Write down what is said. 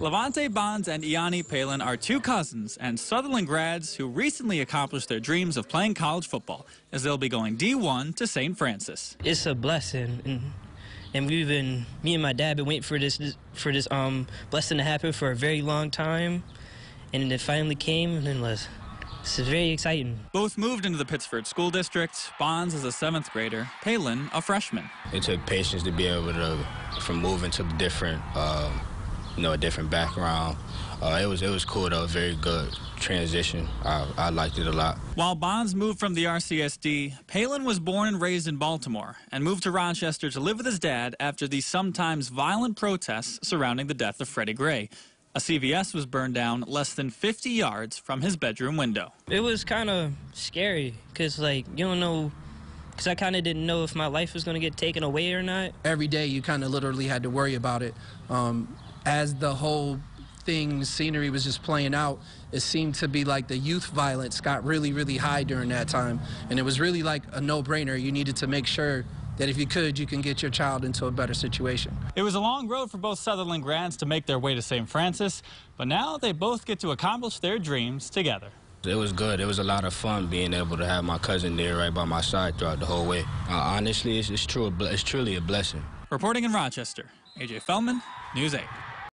Levante Bonds and Iani Palin are two cousins and Sutherland grads who recently accomplished their dreams of playing college football, as they'll be going D1 to St. Francis. It's a blessing. And, we've been, me and my dad, been waiting for this for this um blessing to happen for a very long time, and it finally came. And it was this is very exciting. Both moved into the Pittsburgh School District. Bonds is a seventh grader, Palin a freshman. It took patience to be able to, from moving to different um, you know, a different background. Uh, it was it was cool though, very good transition. I, I liked it a lot. While Bonds moved from the RCSD, Palin was born and raised in Baltimore and moved to Rochester to live with his dad after the sometimes violent protests surrounding the death of Freddie Gray. A CVS was burned down less than 50 yards from his bedroom window. It was kind of scary because, like, you don't know because I kind of didn't know if my life was going to get taken away or not. Every day you kind of literally had to worry about it. Um, as the whole thing, scenery was just playing out, it seemed to be like the youth violence got really, really high during that time. And it was really like a no brainer. You needed to make sure that if you could, you can get your child into a better situation. It was a long road for both Sutherland grads to make their way to St. Francis, but now they both get to accomplish their dreams together. It was good. It was a lot of fun being able to have my cousin there right by my side throughout the whole way. Uh, honestly, it's, it's, true, it's truly a blessing. Reporting in Rochester, AJ Feldman, News 8.